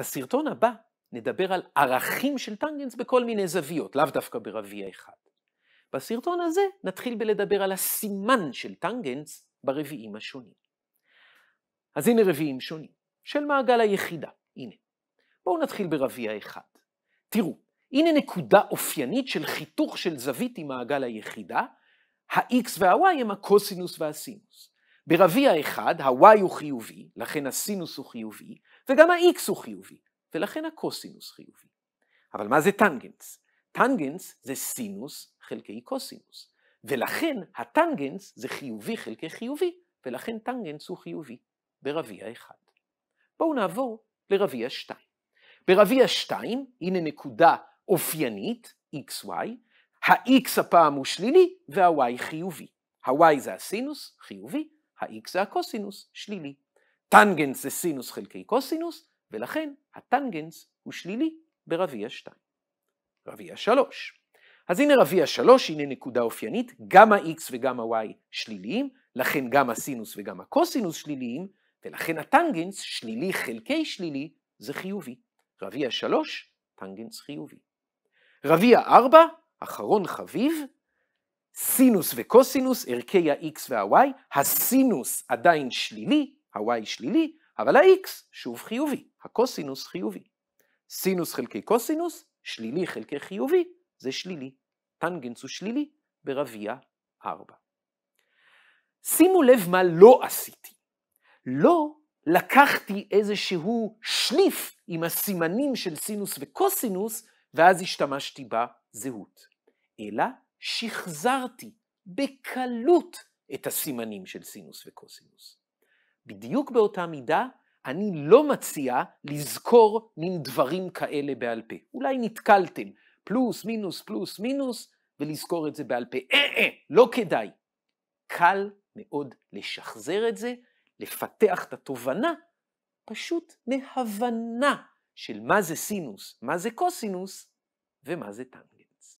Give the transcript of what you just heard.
בסרטון הבא נדבר על ערכים של טנגנס בכל מיני זוויות, לאו דווקא ברביע אחד. בסרטון הזה נתחיל בלדבר על הסימן של טנגנס ברביעים השונים. אז הנה רביעים שונים, של מעגל היחידה, הנה. בואו נתחיל ברביע אחד. תראו, הנה נקודה אופיינית של חיתוך של זווית עם מעגל היחידה, ה-x וה-y הם הקוסינוס והסינוס. ברביע אחד ה-y הוא חיובי, לכן הסינוס הוא חיובי, וגם ה-x הוא חיובי, ולכן הקוסינוס חיובי. אבל מה זה טנגנס? טנגנס זה סינוס חלקי קוסינוס, ולכן הטנגנס זה חיובי חלקי חיובי, ולכן טנגנס הוא חיובי ברביע אחד. בואו נעבור לרביע שתיים. ברביע שתיים, הנה נקודה אופיינית, xy, ה-x הפעם הוא שלילי וה-y חיובי. ה-y זה הסינוס, חיובי, ה-x זה הקוסינוס, שלילי. טנגנס זה סינוס חלקי קוסינוס, ולכן הטנגנס הוא שלילי ברביע 2. רביע 3. אז הנה רביע 3, הנה נקודה אופיינית, גם ה-x וגם ה-y שליליים, לכן גם הסינוס וגם הקוסינוס שליליים, ולכן הטנגנס, שלילי חלקי שלילי, זה חיובי. רביע 3, טנגנס חיובי. רביע 4, אחרון חביב, סינוס וקוסינוס, ערכי ה-x וה-y, הסינוס עדיין שלילי, ה-y שלילי, אבל ה-x שוב חיובי, הקוסינוס חיובי. סינוס חלקי קוסינוס, שלילי חלקי חיובי, זה שלילי. טנגנס הוא שלילי ברביע 4. שימו לב מה לא עשיתי. לא לקחתי איזשהו שליף עם הסימנים של סינוס וקוסינוס, ואז השתמשתי בזהות. אלא שחזרתי בקלות את הסימנים של סינוס וקוסינוס. בדיוק באותה מידה, אני לא מציע לזכור מין דברים כאלה בעל פה. אולי נתקלתם, פלוס, מינוס, פלוס, מינוס, ולזכור את זה בעל פה. אה, אה, לא כדאי. קל מאוד לשחזר את זה, לפתח את התובנה, פשוט מהבנה של מה זה סינוס, מה זה קוסינוס ומה זה טנגנס.